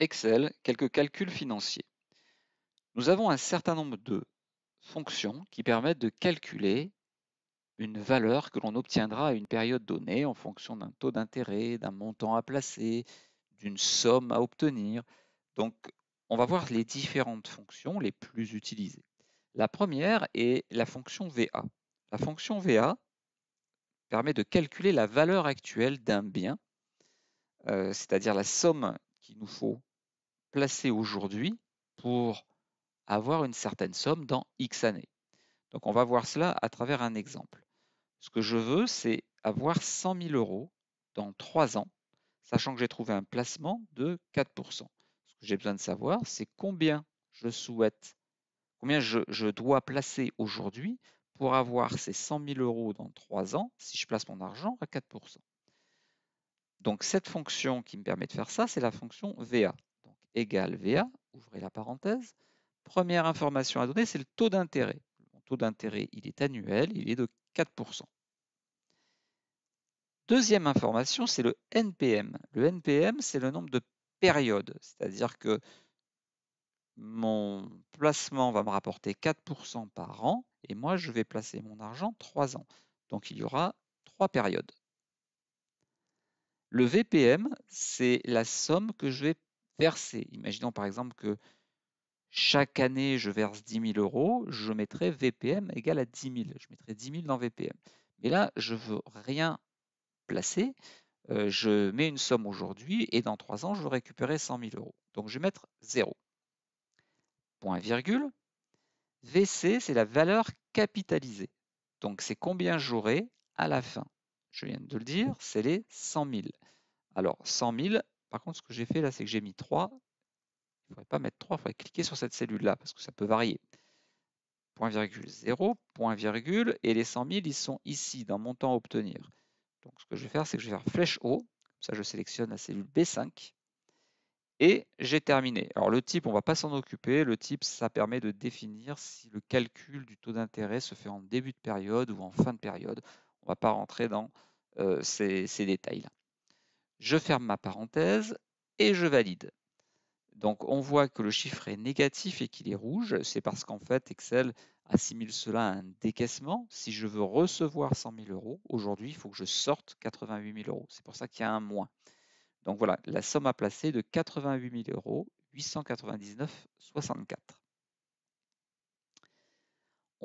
Excel quelques calculs financiers. Nous avons un certain nombre de fonctions qui permettent de calculer une valeur que l'on obtiendra à une période donnée en fonction d'un taux d'intérêt, d'un montant à placer, d'une somme à obtenir. Donc, on va voir les différentes fonctions les plus utilisées. La première est la fonction VA. La fonction VA permet de calculer la valeur actuelle d'un bien, euh, c'est-à-dire la somme qu'il nous faut placer aujourd'hui pour avoir une certaine somme dans X années. Donc on va voir cela à travers un exemple. Ce que je veux, c'est avoir 100 000 euros dans 3 ans, sachant que j'ai trouvé un placement de 4%. Ce que j'ai besoin de savoir, c'est combien je souhaite, combien je, je dois placer aujourd'hui pour avoir ces 100 000 euros dans 3 ans si je place mon argent à 4%. Donc cette fonction qui me permet de faire ça, c'est la fonction VA. Donc égale VA, ouvrez la parenthèse. Première information à donner, c'est le taux d'intérêt. Mon taux d'intérêt, il est annuel, il est de 4%. Deuxième information, c'est le NPM. Le NPM, c'est le nombre de périodes, c'est-à-dire que mon placement va me rapporter 4% par an et moi, je vais placer mon argent 3 ans. Donc, il y aura 3 périodes. Le VPM, c'est la somme que je vais verser. Imaginons par exemple que chaque année, je verse 10 000 euros, je mettrai VPM égal à 10 000. Je mettrai 10 000 dans VPM. Mais là, je ne veux rien placer. Euh, je mets une somme aujourd'hui et dans 3 ans, je veux récupérer 100 000 euros. Donc, je vais mettre 0. Point virgule. VC, c'est la valeur capitalisée. Donc, c'est combien j'aurai à la fin je viens de le dire, c'est les 100 000. Alors, 100 000, par contre, ce que j'ai fait là, c'est que j'ai mis 3. Il ne faudrait pas mettre 3, il faudrait cliquer sur cette cellule-là, parce que ça peut varier. Point virgule 0, point virgule, et les 100 000, ils sont ici, dans mon temps à obtenir. Donc, ce que je vais faire, c'est que je vais faire flèche haut. Comme ça, je sélectionne la cellule B5. Et j'ai terminé. Alors le type, on ne va pas s'en occuper. Le type, ça permet de définir si le calcul du taux d'intérêt se fait en début de période ou en fin de période. On ne va pas rentrer dans ces, ces détails-là. Je ferme ma parenthèse et je valide. Donc on voit que le chiffre est négatif et qu'il est rouge. C'est parce qu'en fait, Excel assimile cela à un décaissement. Si je veux recevoir 100 000 euros, aujourd'hui, il faut que je sorte 88 000 euros. C'est pour ça qu'il y a un moins. Donc voilà, la somme à placer de 88 000 euros, 899,64.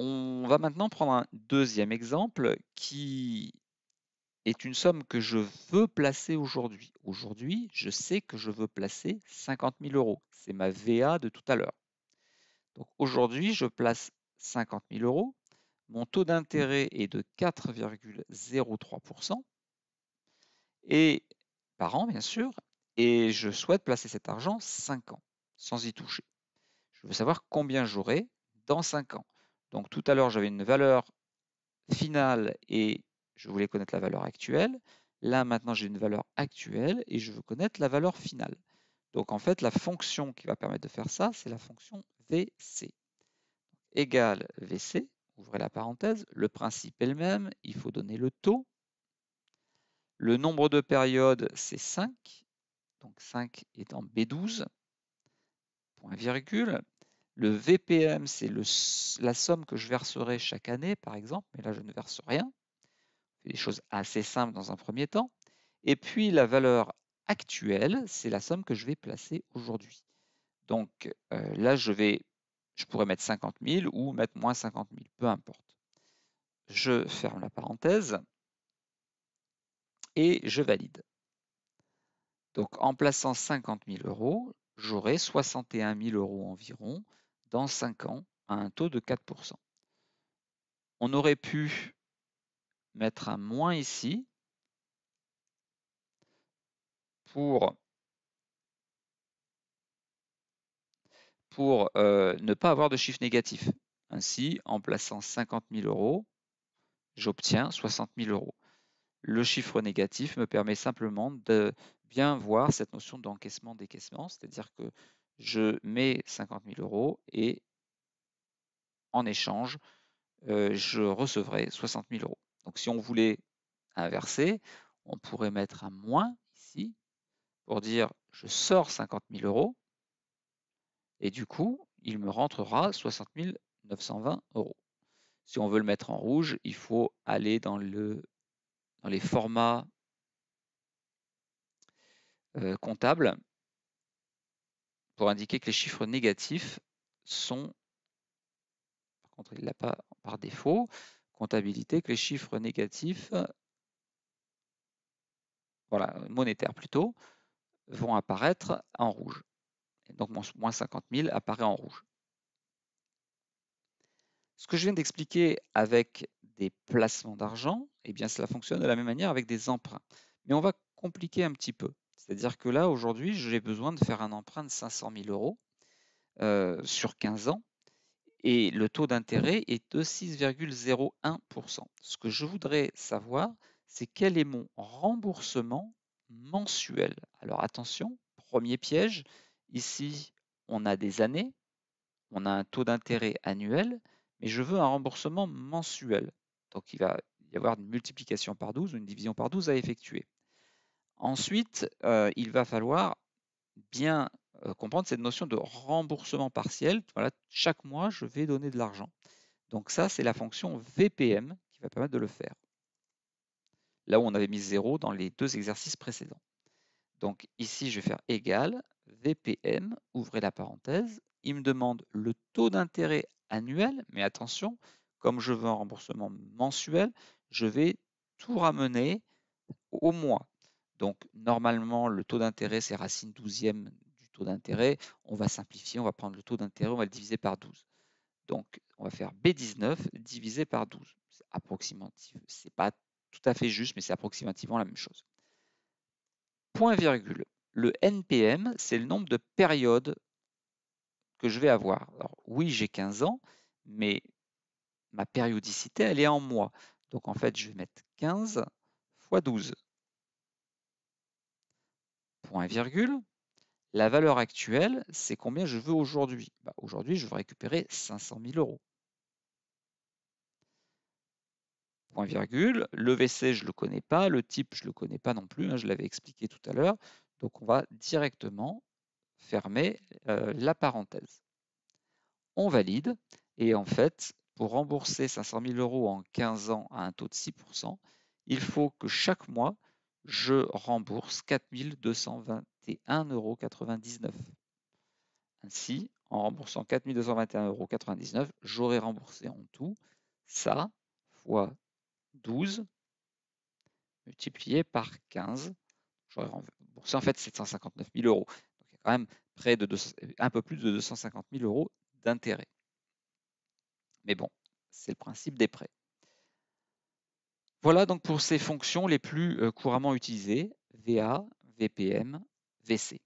On va maintenant prendre un deuxième exemple qui est une somme que je veux placer aujourd'hui. Aujourd'hui, je sais que je veux placer 50 000 euros. C'est ma VA de tout à l'heure. Donc aujourd'hui, je place 50 000 euros. Mon taux d'intérêt est de 4,03% et par an, bien sûr, et je souhaite placer cet argent 5 ans sans y toucher. Je veux savoir combien j'aurai dans 5 ans. Donc tout à l'heure, j'avais une valeur finale et je voulais connaître la valeur actuelle. Là, maintenant, j'ai une valeur actuelle et je veux connaître la valeur finale. Donc en fait, la fonction qui va permettre de faire ça, c'est la fonction VC. Égale VC, ouvrez la parenthèse, le principe est le même, il faut donner le taux. Le nombre de périodes, c'est 5, donc 5 est en B12, point virgule. Le VPM, c'est la somme que je verserai chaque année, par exemple, mais là, je ne verse rien. Des choses assez simples dans un premier temps. Et puis, la valeur actuelle, c'est la somme que je vais placer aujourd'hui. Donc euh, là, je, vais, je pourrais mettre 50 000 ou mettre moins 50 000, peu importe. Je ferme la parenthèse et je valide. Donc en plaçant 50 000 euros, j'aurai 61 000 euros environ dans 5 ans à un taux de 4%. On aurait pu mettre un moins ici pour, pour euh, ne pas avoir de chiffre négatif. Ainsi, en plaçant 50 000 euros, j'obtiens 60 000 euros. Le chiffre négatif me permet simplement de bien voir cette notion d'encaissement-décaissement, c'est-à-dire que je mets 50 000 euros et en échange, euh, je recevrai 60 000 euros. Donc si on voulait inverser, on pourrait mettre un moins ici pour dire je sors 50 000 euros et du coup, il me rentrera 60 920 euros. Si on veut le mettre en rouge, il faut aller dans, dans les formats euh, comptables pour indiquer que les chiffres négatifs sont, par contre il l'a pas par défaut, comptabilité, que les chiffres négatifs, voilà, monétaires plutôt, vont apparaître en rouge. Et donc moins 50 000 apparaît en rouge. Ce que je viens d'expliquer avec des placements d'argent, eh bien cela fonctionne de la même manière avec des emprunts. Mais on va compliquer un petit peu. C'est-à-dire que là, aujourd'hui, j'ai besoin de faire un emprunt de 500 000 euros euh, sur 15 ans et le taux d'intérêt est de 6,01%. Ce que je voudrais savoir, c'est quel est mon remboursement mensuel. Alors attention, premier piège, ici, on a des années, on a un taux d'intérêt annuel, mais je veux un remboursement mensuel. Donc il va y avoir une multiplication par 12, ou une division par 12 à effectuer. Ensuite, il va falloir bien comprendre cette notion de remboursement partiel. chaque mois, je vais donner de l'argent. Donc ça, c'est la fonction VPM qui va permettre de le faire. Là où on avait mis 0 dans les deux exercices précédents. Donc ici, je vais faire égal VPM, ouvrez la parenthèse. Il me demande le taux d'intérêt annuel, mais attention, comme je veux un remboursement mensuel, je vais tout ramener au mois. Donc, normalement, le taux d'intérêt, c'est racine douzième du taux d'intérêt. On va simplifier, on va prendre le taux d'intérêt, on va le diviser par 12. Donc, on va faire B19 divisé par 12. C'est Ce n'est pas tout à fait juste, mais c'est approximativement la même chose. Point virgule. Le NPM, c'est le nombre de périodes que je vais avoir. Alors, oui, j'ai 15 ans, mais ma périodicité, elle est en mois. Donc, en fait, je vais mettre 15 fois 12 point virgule, la valeur actuelle, c'est combien je veux aujourd'hui bah, Aujourd'hui, je veux récupérer 500 000 euros. Point virgule, le VC je ne le connais pas, le type, je ne le connais pas non plus, hein, je l'avais expliqué tout à l'heure. Donc, on va directement fermer euh, la parenthèse. On valide, et en fait, pour rembourser 500 000 euros en 15 ans à un taux de 6%, il faut que chaque mois, je rembourse 4221,99 euros. Ainsi, en remboursant 4221,99 euros, j'aurais remboursé en tout ça fois 12 multiplié par 15. J'aurais remboursé en fait 759 000 euros. Donc il y a quand même près de euh, un peu plus de 250 000 euros d'intérêt. Mais bon, c'est le principe des prêts. Voilà donc pour ces fonctions les plus euh, couramment utilisées, VA, VPM, VC.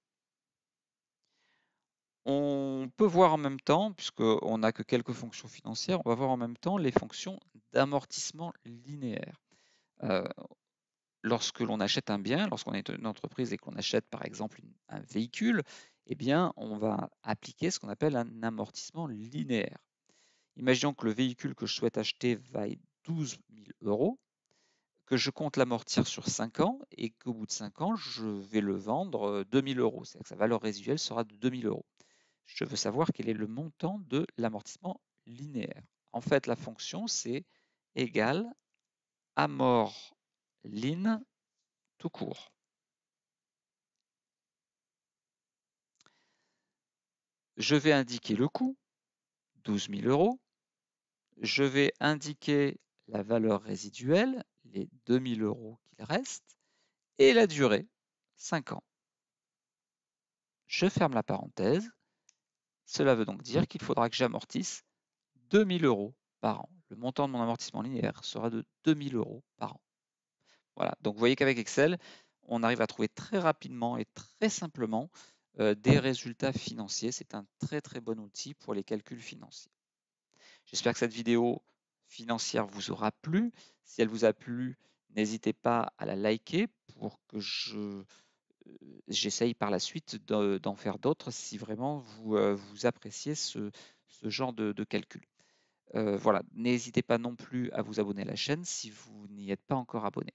On peut voir en même temps, puisqu'on n'a que quelques fonctions financières, on va voir en même temps les fonctions d'amortissement linéaire. Euh, lorsque l'on achète un bien, lorsqu'on est une entreprise et qu'on achète par exemple un véhicule, eh bien, on va appliquer ce qu'on appelle un amortissement linéaire. Imaginons que le véhicule que je souhaite acheter vaille 12 000 euros que je compte l'amortir sur 5 ans et qu'au bout de 5 ans, je vais le vendre 2000 euh, euros. C'est-à-dire que sa valeur résiduelle sera de 2000 euros. Je veux savoir quel est le montant de l'amortissement linéaire. En fait, la fonction, c'est à mort line tout court. Je vais indiquer le coût, 12 000 euros. Je vais indiquer la valeur résiduelle, les 2000 euros qu'il reste, et la durée, 5 ans. Je ferme la parenthèse. Cela veut donc dire qu'il faudra que j'amortisse 2000 euros par an. Le montant de mon amortissement linéaire sera de 2000 euros par an. Voilà, donc vous voyez qu'avec Excel, on arrive à trouver très rapidement et très simplement euh, des résultats financiers. C'est un très très bon outil pour les calculs financiers. J'espère que cette vidéo financière vous aura plu. Si elle vous a plu, n'hésitez pas à la liker pour que je euh, j'essaye par la suite d'en faire d'autres si vraiment vous, euh, vous appréciez ce, ce genre de, calcul. Euh, voilà, n'hésitez pas non plus à vous abonner à la chaîne si vous n'y êtes pas encore abonné.